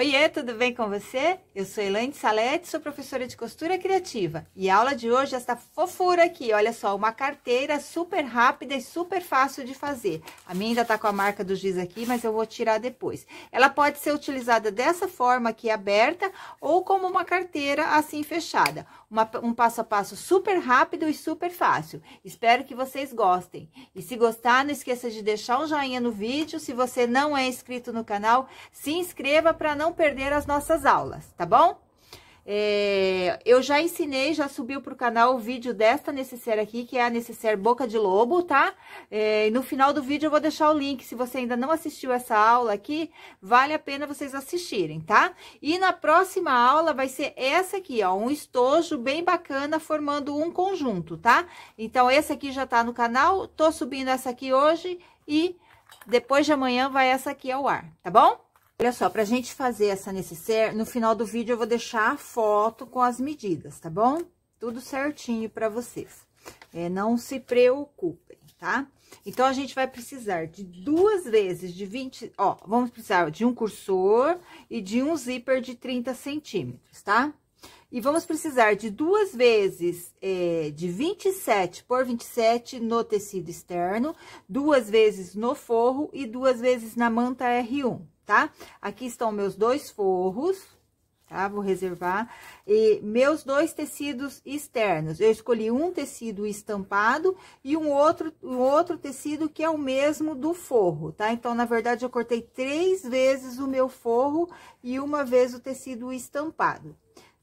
Oiê, tudo bem com você? Eu sou Elaine Salete, sou professora de costura criativa e a aula de hoje é esta fofura aqui, olha só, uma carteira super rápida e super fácil de fazer. A minha ainda tá com a marca do giz aqui, mas eu vou tirar depois. Ela pode ser utilizada dessa forma aqui aberta ou como uma carteira assim fechada uma, um passo a passo super rápido e super fácil. Espero que vocês gostem. E se gostar, não esqueça de deixar um joinha no vídeo. Se você não é inscrito no canal, se inscreva para não perder as nossas aulas, tá bom? É, eu já ensinei, já subiu para o canal o vídeo desta necessaire aqui, que é a necessaire boca de lobo, tá? É, no final do vídeo eu vou deixar o link, se você ainda não assistiu essa aula aqui, vale a pena vocês assistirem, tá? E na próxima aula vai ser essa aqui, ó, um estojo bem bacana formando um conjunto, tá? Então, esse aqui já tá no canal, tô subindo essa aqui hoje e depois de amanhã vai essa aqui ao ar, tá bom? Olha só, pra gente fazer essa necessaire, no final do vídeo eu vou deixar a foto com as medidas, tá bom? Tudo certinho pra vocês. É, não se preocupem, tá? Então, a gente vai precisar de duas vezes de 20, ó, vamos precisar de um cursor e de um zíper de 30 centímetros, tá? E vamos precisar de duas vezes é, de 27 por 27 no tecido externo, duas vezes no forro e duas vezes na manta R1, tá? Aqui estão meus dois forros, tá? Vou reservar. E meus dois tecidos externos. Eu escolhi um tecido estampado e um outro, um outro tecido que é o mesmo do forro, tá? Então, na verdade, eu cortei três vezes o meu forro e uma vez o tecido estampado,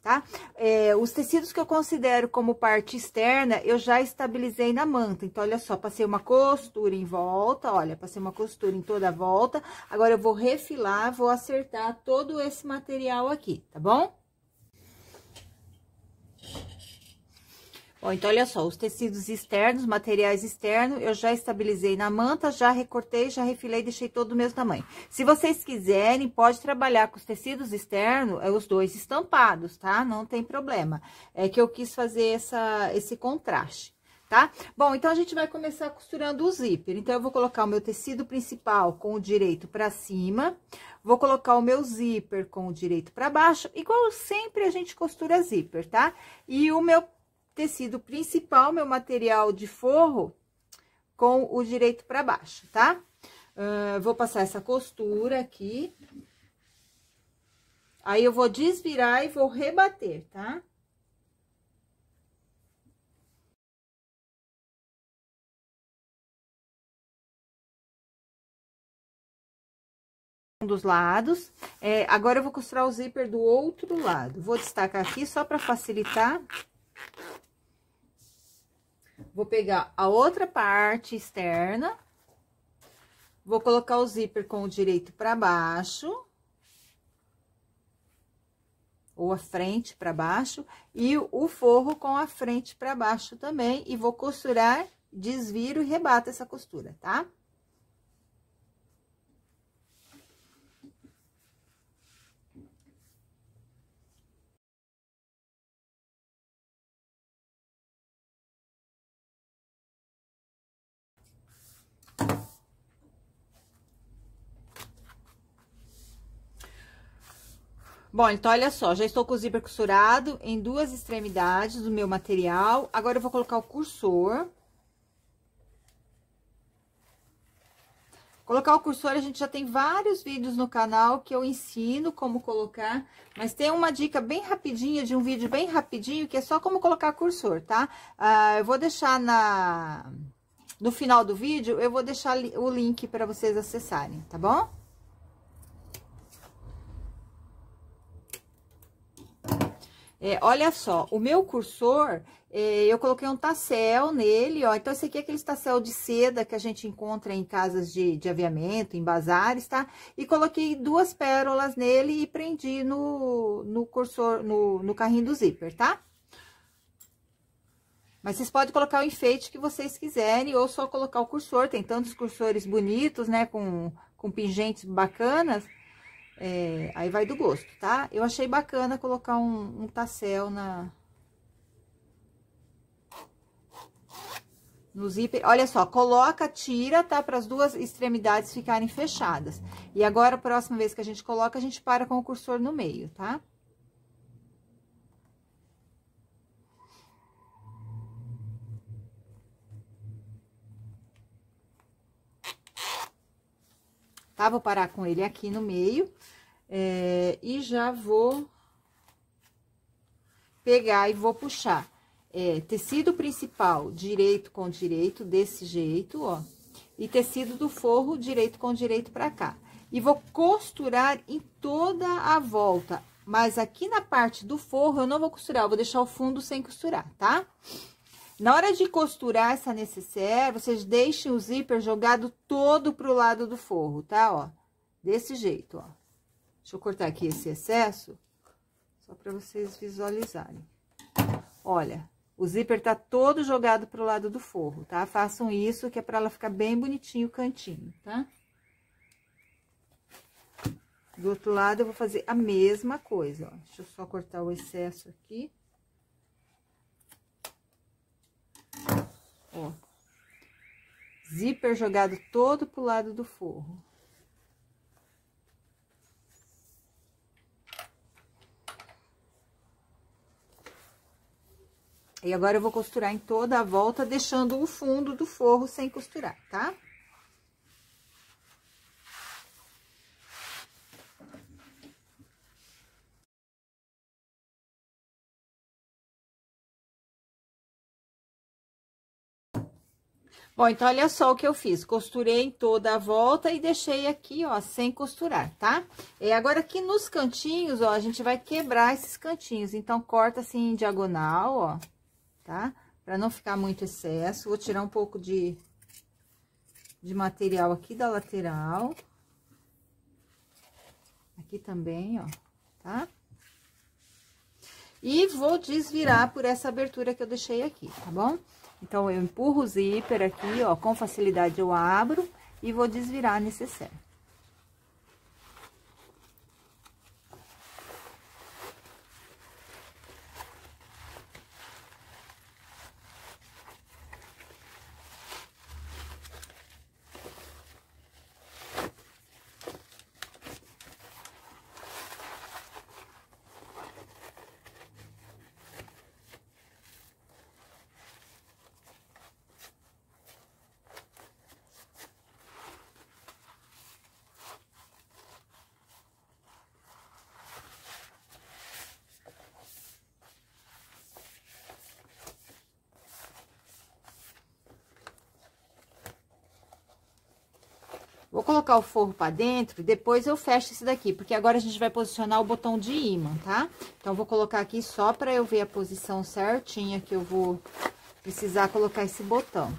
tá? É, os tecidos que eu considero como parte externa, eu já estabilizei na manta. Então, olha só, passei uma costura em volta, olha, passei uma costura em toda a volta. Agora, eu vou refilar, vou acertar todo esse material aqui, tá bom? Ó, então, olha só, os tecidos externos, materiais externos, eu já estabilizei na manta, já recortei, já refilei, deixei todo do mesmo tamanho. Se vocês quiserem, pode trabalhar com os tecidos externos, é, os dois estampados, tá? Não tem problema. É que eu quis fazer essa, esse contraste tá? Bom, então, a gente vai começar costurando o zíper. Então, eu vou colocar o meu tecido principal com o direito pra cima, vou colocar o meu zíper com o direito pra baixo, igual sempre a gente costura zíper, tá? E o meu tecido principal, meu material de forro, com o direito para baixo, tá? Uh, vou passar essa costura aqui. Aí, eu vou desvirar e vou rebater, tá? Um dos lados. É, agora, eu vou costurar o zíper do outro lado. Vou destacar aqui só para facilitar. Vou pegar a outra parte externa. Vou colocar o zíper com o direito para baixo. Ou a frente para baixo. E o forro com a frente para baixo também. E vou costurar, desviro e rebato essa costura, tá? Tá? Bom, então, olha só, já estou com o zíper costurado em duas extremidades do meu material. Agora, eu vou colocar o cursor. Colocar o cursor, a gente já tem vários vídeos no canal que eu ensino como colocar, mas tem uma dica bem rapidinha, de um vídeo bem rapidinho, que é só como colocar cursor, tá? Ah, eu vou deixar na no final do vídeo, eu vou deixar o link para vocês acessarem, tá bom? É, olha só, o meu cursor, é, eu coloquei um tassel nele, ó. Então, esse aqui é aquele tassel de seda que a gente encontra em casas de, de aviamento, em bazares, tá? E coloquei duas pérolas nele e prendi no, no cursor, no, no carrinho do zíper, Tá? Mas vocês podem colocar o enfeite que vocês quiserem, ou só colocar o cursor. Tem tantos cursores bonitos, né, com, com pingentes bacanas. É, aí vai do gosto, tá? Eu achei bacana colocar um, um tassel na... No zíper, olha só, coloca, tira, tá? Para as duas extremidades ficarem fechadas. E agora, a próxima vez que a gente coloca, a gente para com o cursor no meio, tá? Tá? tá? Vou parar com ele aqui no meio. É, e já vou pegar e vou puxar. É, tecido principal, direito com direito, desse jeito, ó. E tecido do forro, direito com direito pra cá. E vou costurar em toda a volta. Mas aqui na parte do forro, eu não vou costurar, eu vou deixar o fundo sem costurar, tá? Tá? Na hora de costurar essa necessaire, vocês deixem o zíper jogado todo pro lado do forro, tá? Ó, desse jeito, ó. Deixa eu cortar aqui esse excesso, só para vocês visualizarem. Olha, o zíper tá todo jogado pro lado do forro, tá? Façam isso, que é para ela ficar bem bonitinho o cantinho, tá? Do outro lado, eu vou fazer a mesma coisa, ó. Deixa eu só cortar o excesso aqui. ó. Zíper jogado todo pro lado do forro. E agora eu vou costurar em toda a volta, deixando o fundo do forro sem costurar, tá? Bom, então, olha só o que eu fiz. Costurei em toda a volta e deixei aqui, ó, sem costurar, tá? E agora, aqui nos cantinhos, ó, a gente vai quebrar esses cantinhos. Então, corta assim em diagonal, ó, tá? Pra não ficar muito excesso. Vou tirar um pouco de, de material aqui da lateral. Aqui também, ó, tá? E vou desvirar por essa abertura que eu deixei aqui, tá bom? Tá bom? Então, eu empurro o zíper aqui, ó, com facilidade eu abro e vou desvirar necessário. colocar o forro pra dentro, depois eu fecho esse daqui, porque agora a gente vai posicionar o botão de imã, tá? Então, vou colocar aqui só pra eu ver a posição certinha que eu vou precisar colocar esse botão.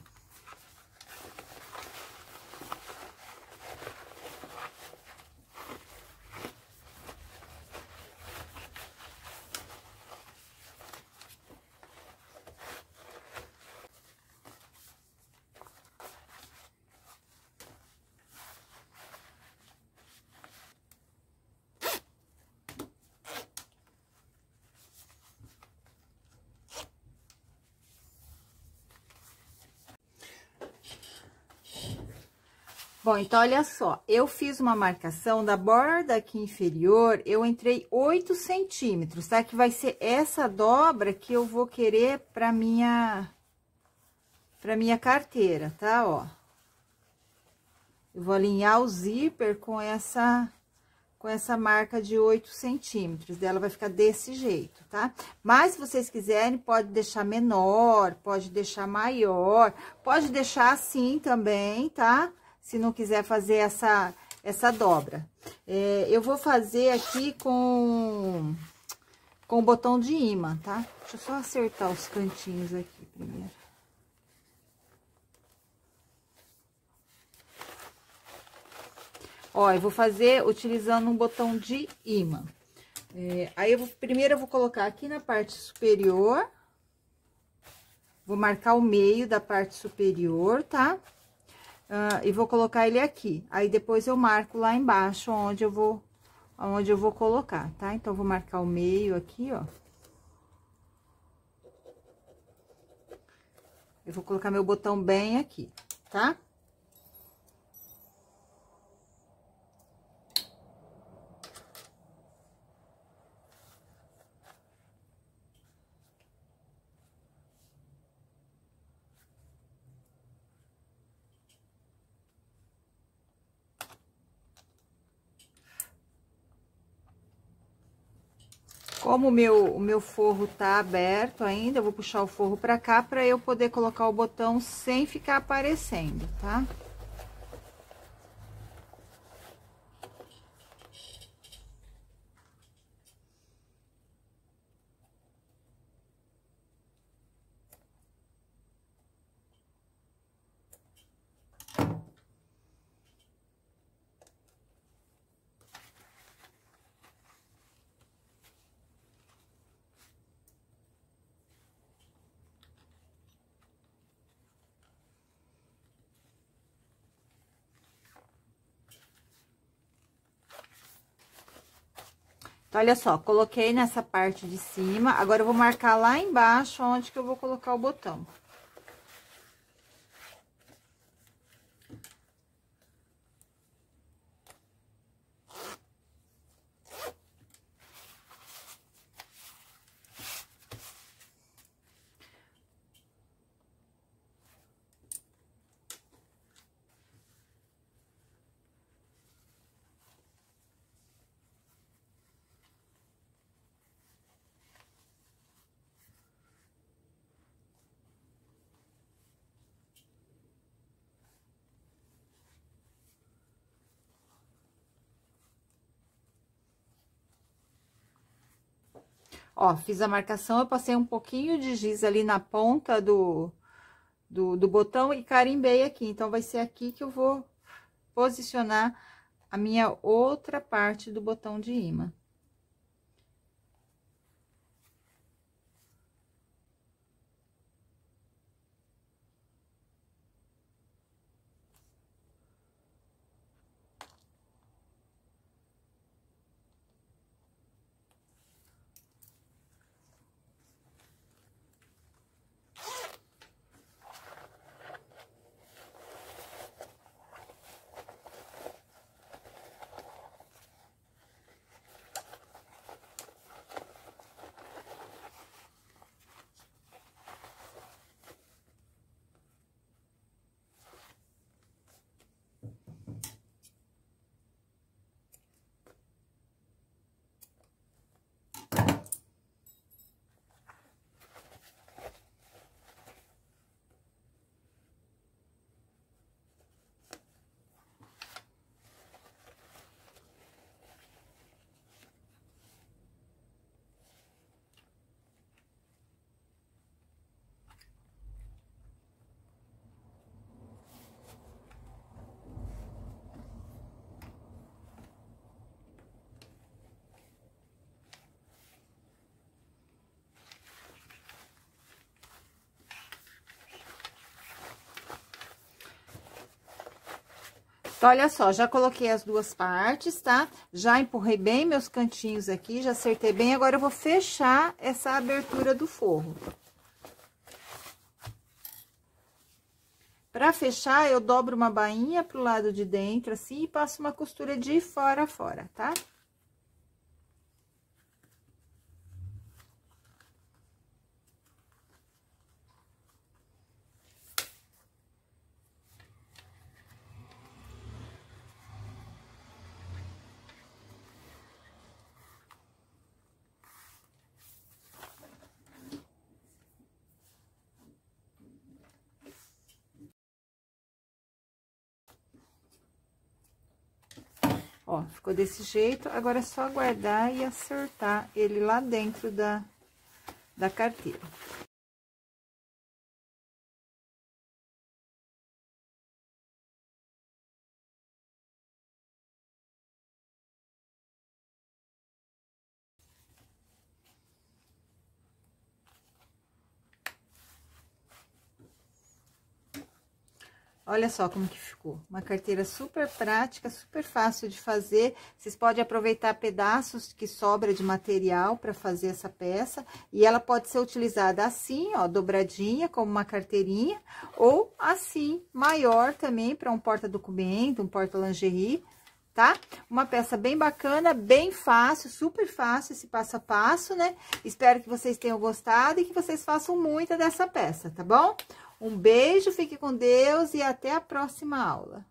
Bom, então, olha só, eu fiz uma marcação da borda aqui inferior, eu entrei 8 centímetros, tá? Que vai ser essa dobra que eu vou querer pra minha, pra minha carteira, tá? Ó. Eu vou alinhar o zíper com essa, com essa marca de 8 centímetros, dela vai ficar desse jeito, tá? Mas, se vocês quiserem, pode deixar menor, pode deixar maior, pode deixar assim também, Tá? se não quiser fazer essa, essa dobra. É, eu vou fazer aqui com, com o botão de imã, tá? Deixa eu só acertar os cantinhos aqui primeiro. Ó, eu vou fazer utilizando um botão de imã. É, aí, eu vou, primeiro eu vou colocar aqui na parte superior. Vou marcar o meio da parte superior, tá? Tá? uh, e vou colocar ele aqui. Aí, depois eu marco lá embaixo onde eu vou, onde eu vou colocar, tá? Então, vou marcar o meio aqui, ó. Eu vou colocar meu botão bem aqui, tá? Como o meu, o meu forro tá aberto ainda, eu vou puxar o forro pra cá pra eu poder colocar o botão sem ficar aparecendo, tá? Tá? olha só, coloquei nessa parte de cima, agora eu vou marcar lá embaixo onde que eu vou colocar o botão. Ó, fiz a marcação, eu passei um pouquinho de giz ali na ponta do, do, do botão e carimbei aqui. Então, vai ser aqui que eu vou posicionar a minha outra parte do botão de imã. Olha só, já coloquei as duas partes, tá? Já empurrei bem meus cantinhos aqui, já acertei bem. Agora, eu vou fechar essa abertura do forro. Pra fechar, eu dobro uma bainha pro lado de dentro, assim, e passo uma costura de fora a fora, tá? Tá? Ó, ficou desse jeito, agora é só aguardar e acertar ele lá dentro da, da carteira. Olha só como que ficou. Uma carteira super prática, super fácil de fazer. Vocês podem aproveitar pedaços que sobra de material para fazer essa peça. E ela pode ser utilizada assim, ó, dobradinha, como uma carteirinha. Ou assim, maior também, para um porta-documento, um porta-lingerie, tá? Uma peça bem bacana, bem fácil, super fácil esse passo a passo, né? Espero que vocês tenham gostado e que vocês façam muita dessa peça, tá bom? Um beijo, fique com Deus e até a próxima aula.